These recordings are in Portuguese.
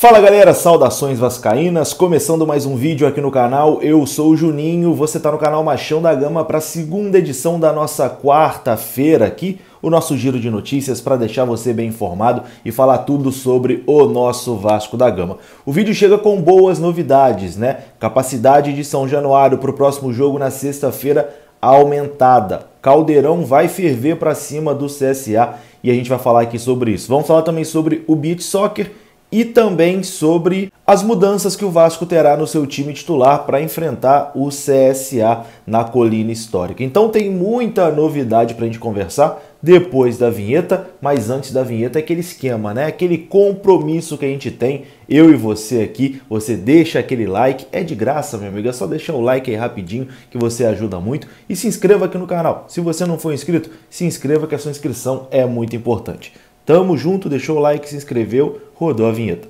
Fala galera, saudações vascaínas, começando mais um vídeo aqui no canal, eu sou o Juninho, você está no canal Machão da Gama para a segunda edição da nossa quarta-feira aqui, o nosso giro de notícias para deixar você bem informado e falar tudo sobre o nosso Vasco da Gama. O vídeo chega com boas novidades, né? Capacidade de São Januário para o próximo jogo na sexta-feira aumentada. Caldeirão vai ferver para cima do CSA e a gente vai falar aqui sobre isso. Vamos falar também sobre o Beach Soccer e também sobre as mudanças que o Vasco terá no seu time titular para enfrentar o CSA na Colina Histórica. Então tem muita novidade para a gente conversar depois da vinheta, mas antes da vinheta é aquele esquema, né? Aquele compromisso que a gente tem, eu e você aqui. Você deixa aquele like, é de graça, meu amigo, é só deixar o like aí rapidinho que você ajuda muito e se inscreva aqui no canal. Se você não for inscrito, se inscreva que a sua inscrição é muito importante. Tamo junto, deixou o like, se inscreveu, rodou a vinheta.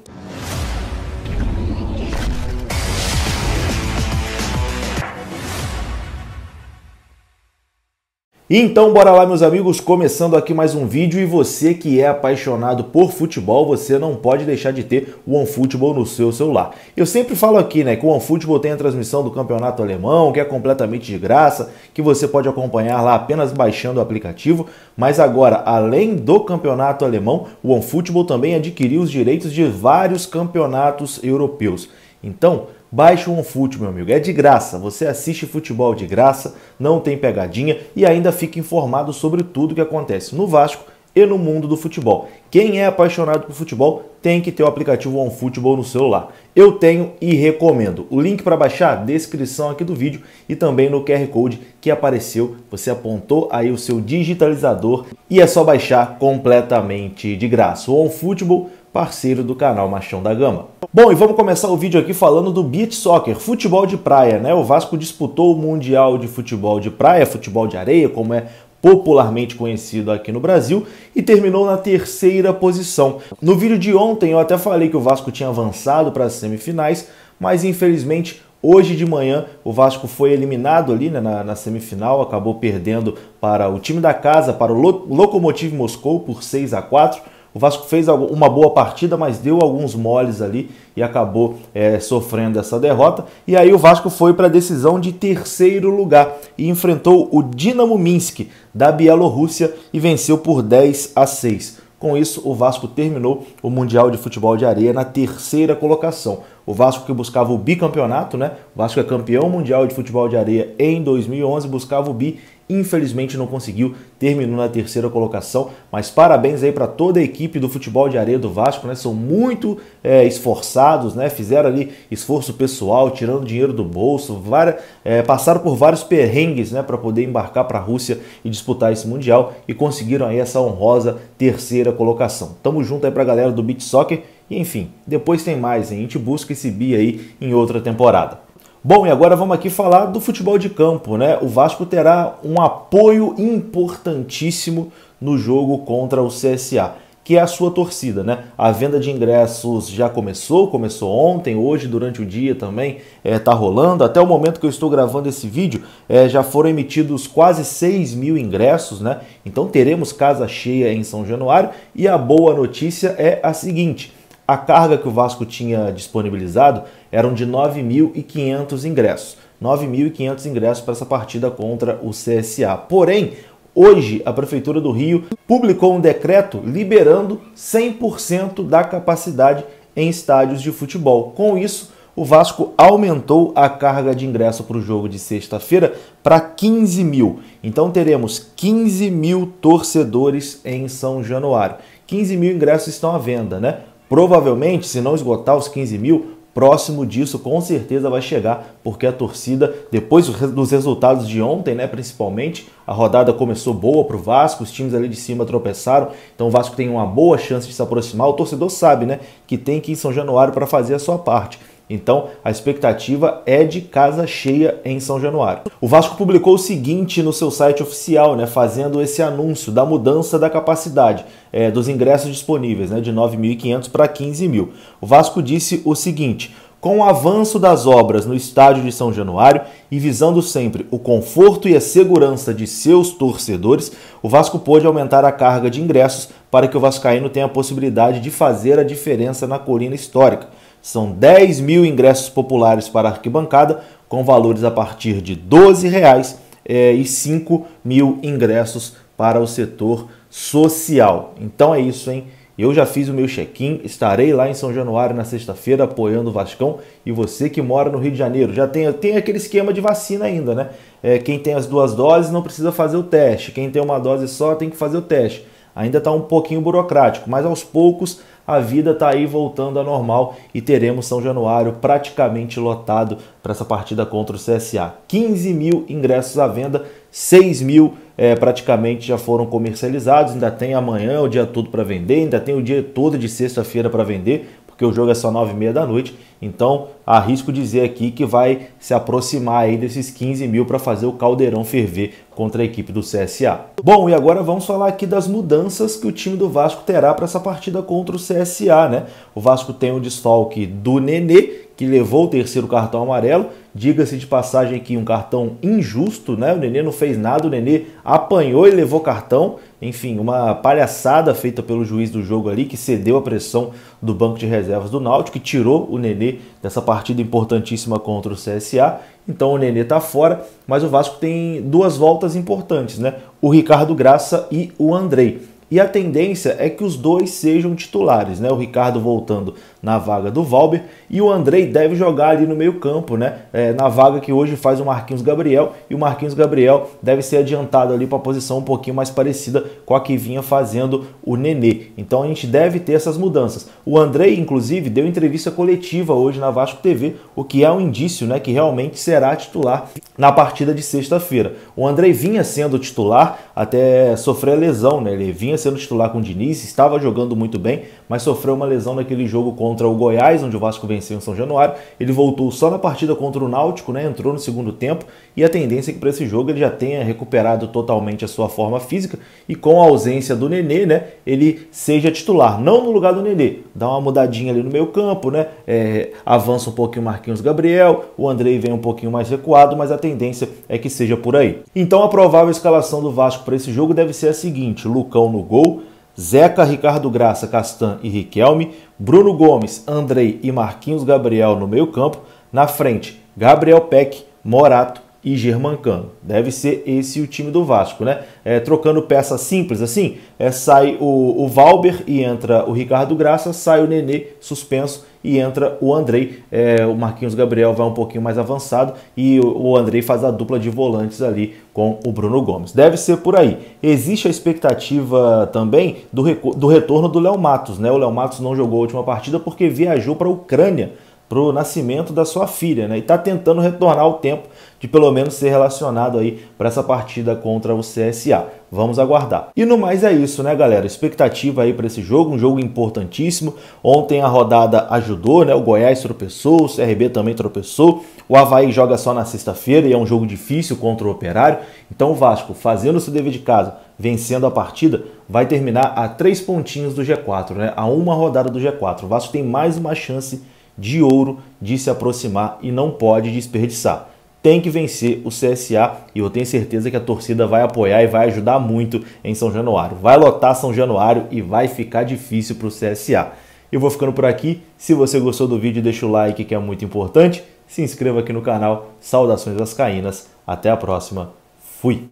Então bora lá meus amigos, começando aqui mais um vídeo e você que é apaixonado por futebol, você não pode deixar de ter o OneFootball no seu celular. Eu sempre falo aqui, né, que o OneFootball tem a transmissão do Campeonato Alemão, que é completamente de graça, que você pode acompanhar lá apenas baixando o aplicativo, mas agora, além do Campeonato Alemão, o OneFootball também adquiriu os direitos de vários campeonatos europeus. Então, Baixe o OneFoot, meu amigo. É de graça. Você assiste futebol de graça, não tem pegadinha e ainda fica informado sobre tudo que acontece no Vasco e no mundo do futebol. Quem é apaixonado por futebol tem que ter o aplicativo OneFootball no celular. Eu tenho e recomendo. O link para baixar, descrição aqui do vídeo e também no QR Code que apareceu. Você apontou aí o seu digitalizador e é só baixar completamente de graça. O OneFootball parceiro do canal Machão da Gama. Bom, e vamos começar o vídeo aqui falando do beach soccer, futebol de praia, né? O Vasco disputou o Mundial de Futebol de Praia, futebol de areia, como é popularmente conhecido aqui no Brasil, e terminou na terceira posição. No vídeo de ontem eu até falei que o Vasco tinha avançado para as semifinais, mas infelizmente Hoje de manhã o Vasco foi eliminado ali né, na, na, semifinal, acabou perdendo para o time da casa, para o Lo Lokomotiv Moscou por 6 a 4 o Vasco fez uma boa partida, mas deu alguns moles ali e acabou é, sofrendo essa derrota. E aí o Vasco foi para a decisão de terceiro lugar e enfrentou o Dinamo Minsk da Bielorrússia e venceu por 10 a 6. Com isso, o Vasco terminou o Mundial de Futebol de Areia na terceira colocação. O Vasco que buscava o bicampeonato, né? O Vasco é campeão mundial de futebol de areia em 2011, buscava o bi, infelizmente não conseguiu, terminou na terceira colocação, mas parabéns aí para toda a equipe do futebol de areia do Vasco, né? São muito é, esforçados, né? Fizeram ali esforço pessoal, tirando dinheiro do bolso, várias, é, passaram por vários perrengues, né? Para poder embarcar para a Rússia e disputar esse mundial e conseguiram aí essa honrosa terceira colocação. Tamo junto aí para a galera do Beach Soccer e enfim, depois tem mais, hein? a gente busca esse bi aí em outra temporada. Bom, e agora vamos aqui falar do futebol de campo, né? O Vasco terá um apoio importantíssimo no jogo contra o CSA, que é a sua torcida, né? A venda de ingressos já começou, começou ontem, hoje, durante o dia também é, tá rolando. Até o momento que eu estou gravando esse vídeo, é, já foram emitidos quase 6 mil ingressos, né? Então teremos casa cheia em São Januário e a boa notícia é a seguinte a carga que o Vasco tinha disponibilizado eram de 9.500 ingressos. 9.500 ingressos para essa partida contra o CSA. Porém, Hoje, a Prefeitura do Rio publicou um decreto liberando 100% da capacidade em estádios de futebol. Com isso, o Vasco aumentou a carga de ingresso para o jogo de sexta-feira para 15 mil. Então, teremos 15 mil torcedores em São Januário. 15 mil ingressos estão à venda, né? Provavelmente, se não esgotar os 15 mil, próximo disso com certeza vai chegar, porque a torcida, depois dos resultados de ontem, né, principalmente, a rodada começou boa para o Vasco, os times ali de cima tropeçaram, então o Vasco tem uma boa chance de se aproximar. O torcedor sabe né, que tem que ir em São Januário para fazer a sua parte. Então, a expectativa é de casa cheia em São Januário. O Vasco publicou o seguinte no seu site oficial, né, fazendo esse anúncio da mudança da capacidade é, dos ingressos disponíveis, né, de 9.500 para 15.000. O Vasco disse o seguinte: com o avanço das obras no estádio de São Januário e visando sempre o conforto e a segurança de seus torcedores, o Vasco pôde aumentar a carga de ingressos para que o Vascaíno tenha a possibilidade de fazer a diferença na colina histórica. São 10 mil ingressos populares para a arquibancada, com valores a partir de R$ 12,00 é, e 5 mil ingressos para o setor social. Então é isso, hein? Eu já fiz o meu check-in, estarei lá em São Januário na sexta-feira apoiando o Vascão. E você que mora no Rio de Janeiro, já tem, tem aquele esquema de vacina ainda, né? É, quem tem as duas doses não precisa fazer o teste, quem tem uma dose só tem que fazer o teste. Ainda está um pouquinho burocrático, mas aos poucos a vida está aí voltando a normal e teremos São Januário praticamente lotado para essa partida contra o CSA. 15 mil ingressos à venda, 6 mil é, praticamente já foram comercializados, ainda tem amanhã o dia todo para vender, ainda tem o dia todo de sexta-feira para vender, porque o jogo é só 9 h 30 da noite, então arrisco dizer aqui que vai se aproximar aí desses 15 mil para fazer o caldeirão ferver contra a equipe do CSA. Bom, e agora vamos falar aqui das mudanças que o time do Vasco terá para essa partida contra o CSA, né? O Vasco tem o desfalque do Nenê, que levou o terceiro cartão amarelo. Diga-se de passagem aqui, um cartão injusto, né? O Nenê não fez nada, o Nenê apanhou e levou cartão. Enfim, uma palhaçada feita pelo juiz do jogo ali, que cedeu a pressão do banco de reservas do Náutico e tirou o Nenê dessa partida importantíssima contra o CSA. Então o Nenê está fora, mas o Vasco tem duas voltas importantes, né? O Ricardo Graça e o Andrei e a tendência é que os dois sejam titulares, né? O Ricardo voltando na vaga do Valber e o Andrei deve jogar ali no meio-campo, né? É, na vaga que hoje faz o Marquinhos Gabriel e o Marquinhos Gabriel deve ser adiantado ali para a posição um pouquinho mais parecida com a que vinha fazendo o Nenê. Então a gente deve ter essas mudanças. O Andrei, inclusive, deu entrevista coletiva hoje na Vasco TV, o que é um indício, né, que realmente será titular na partida de sexta-feira. O Andrei vinha sendo titular até sofrer lesão, né? Ele vinha sendo titular com o Diniz, estava jogando muito bem, mas sofreu uma lesão naquele jogo contra o Goiás, onde o Vasco venceu em São Januário. Ele voltou só na partida contra o Náutico, né? entrou no segundo tempo, e a tendência é que para esse jogo ele já tenha recuperado totalmente a sua forma física e com a ausência do Nenê, né? ele seja titular, não no lugar do Nenê, dá uma mudadinha ali no meio campo, né? É, avança um pouquinho o Marquinhos Gabriel, o Andrei vem um pouquinho mais recuado, mas a tendência é que seja por aí. Então a provável escalação do Vasco para esse jogo deve ser a seguinte: Lucão no gol, Zeca, Ricardo Graça, Castan e Riquelme, Bruno Gomes, Andrei e Marquinhos Gabriel no meio-campo, na frente, Gabriel Peck, Morato e Germancano. Deve ser esse o time do Vasco, né? É, trocando peças simples assim, é, sai o, o Valber e entra o Ricardo Graça, sai o Nenê suspenso e entra o Andrei. É, o Marquinhos Gabriel vai um pouquinho mais avançado e o Andrei faz a dupla de volantes ali com o Bruno Gomes. Deve ser por aí. Existe a expectativa também do, do retorno do Léo Matos. Né? O Léo Matos não jogou a última partida porque viajou para a Ucrânia para o nascimento da sua filha, né? E está tentando retornar o tempo de pelo menos ser relacionado aí para essa partida contra o CSA. Vamos aguardar. E no mais é isso, né, galera? Expectativa aí para esse jogo, um jogo importantíssimo. Ontem a rodada ajudou, né? O Goiás tropeçou, o CRB também tropeçou. O Havaí joga só na sexta-feira e é um jogo difícil contra o Operário. Então o Vasco, fazendo o seu dever de casa, vencendo a partida, vai terminar a três pontinhos do G4, né? A uma rodada do G4. O Vasco tem mais uma chance de ouro de se aproximar e não pode desperdiçar. Tem que vencer o CSA e eu tenho certeza que a torcida vai apoiar e vai ajudar muito em São Januário. Vai lotar São Januário e vai ficar difícil para o CSA. Eu vou ficando por aqui. Se você gostou do vídeo, deixa o like que é muito importante. Se inscreva aqui no canal. Saudações Caínas. Até a próxima. Fui!